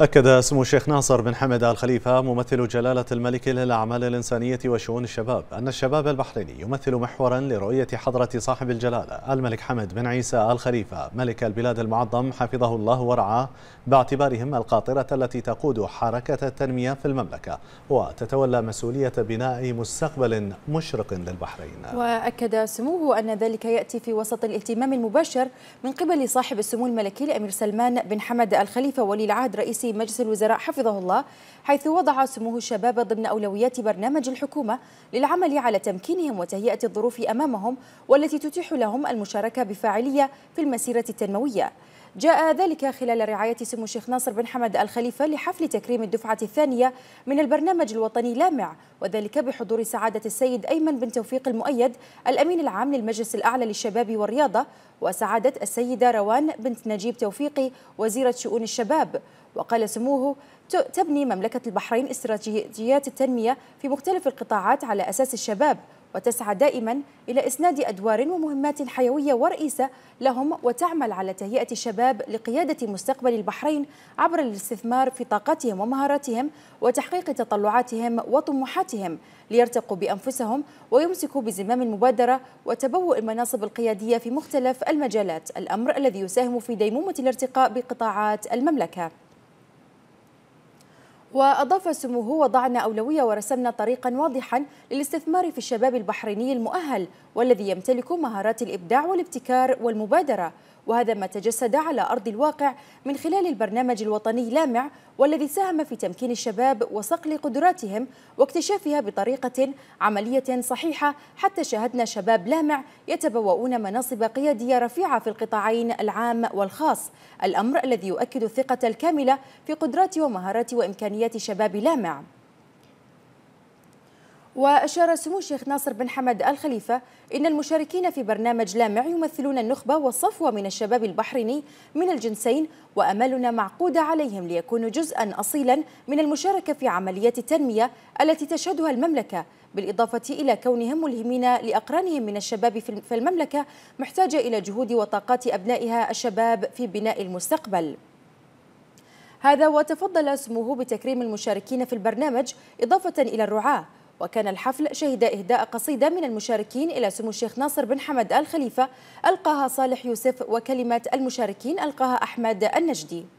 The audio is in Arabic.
أكد سمو الشيخ ناصر بن حمد آل خليفة ممثل جلالة الملك للأعمال الإنسانية وشؤون الشباب أن الشباب البحريني يمثل محورا لرؤية حضرة صاحب الجلالة الملك حمد بن عيسى آل خليفة ملك البلاد المعظم حفظه الله ورعاه باعتبارهم القاطرة التي تقود حركة التنمية في المملكة وتتولى مسؤولية بناء مستقبل مشرق للبحرين وأكد سموه أن ذلك يأتي في وسط الاهتمام المباشر من قبل صاحب السمو الملكي الأمير سلمان بن حمد آل خليفة ولي العهد رئيس مجلس الوزراء حفظه الله حيث وضع سموه الشباب ضمن أولويات برنامج الحكومة للعمل على تمكينهم وتهيئة الظروف أمامهم والتي تتيح لهم المشاركة بفاعلية في المسيرة التنموية جاء ذلك خلال رعاية سمو الشيخ ناصر بن حمد الخليفة لحفل تكريم الدفعة الثانية من البرنامج الوطني لامع وذلك بحضور سعادة السيد أيمن بن توفيق المؤيد الأمين العام للمجلس الأعلى للشباب والرياضة وسعادة السيدة روان بنت نجيب توفيقي وزيرة شؤون الشباب وقال سموه تبني مملكة البحرين استراتيجيات التنمية في مختلف القطاعات على أساس الشباب وتسعى دائما إلى إسناد أدوار ومهمات حيوية ورئيسة لهم وتعمل على تهيئة الشباب لقيادة مستقبل البحرين عبر الاستثمار في طاقتهم ومهاراتهم وتحقيق تطلعاتهم وطموحاتهم ليرتقوا بأنفسهم ويمسكوا بزمام المبادرة وتبوء المناصب القيادية في مختلف المجالات الأمر الذي يساهم في ديمومة الارتقاء بقطاعات المملكة وأضاف سموه وضعنا أولوية ورسمنا طريقا واضحا للاستثمار في الشباب البحريني المؤهل والذي يمتلك مهارات الإبداع والابتكار والمبادرة وهذا ما تجسد على أرض الواقع من خلال البرنامج الوطني لامع والذي ساهم في تمكين الشباب وصقل قدراتهم واكتشافها بطريقة عملية صحيحة حتى شاهدنا شباب لامع يتبوؤون مناصب قيادية رفيعة في القطاعين العام والخاص الأمر الذي يؤكد الثقة الكاملة في قدرات ومهارات وإمكانيات شباب لامع وأشار سمو الشيخ ناصر بن حمد الخليفة إن المشاركين في برنامج لامع يمثلون النخبة والصفوة من الشباب البحريني من الجنسين وأمالنا معقودة عليهم ليكونوا جزءا أصيلا من المشاركة في عمليات التنمية التي تشهدها المملكة بالإضافة إلى كونهم ملهمين لأقرانهم من الشباب في المملكة محتاجة إلى جهود وطاقات أبنائها الشباب في بناء المستقبل هذا وتفضل سموه بتكريم المشاركين في البرنامج إضافة إلى الرعاة وكان الحفل شهد إهداء قصيدة من المشاركين إلى سمو الشيخ ناصر بن حمد الخليفة ألقاها صالح يوسف وكلمات المشاركين ألقاها أحمد النجدي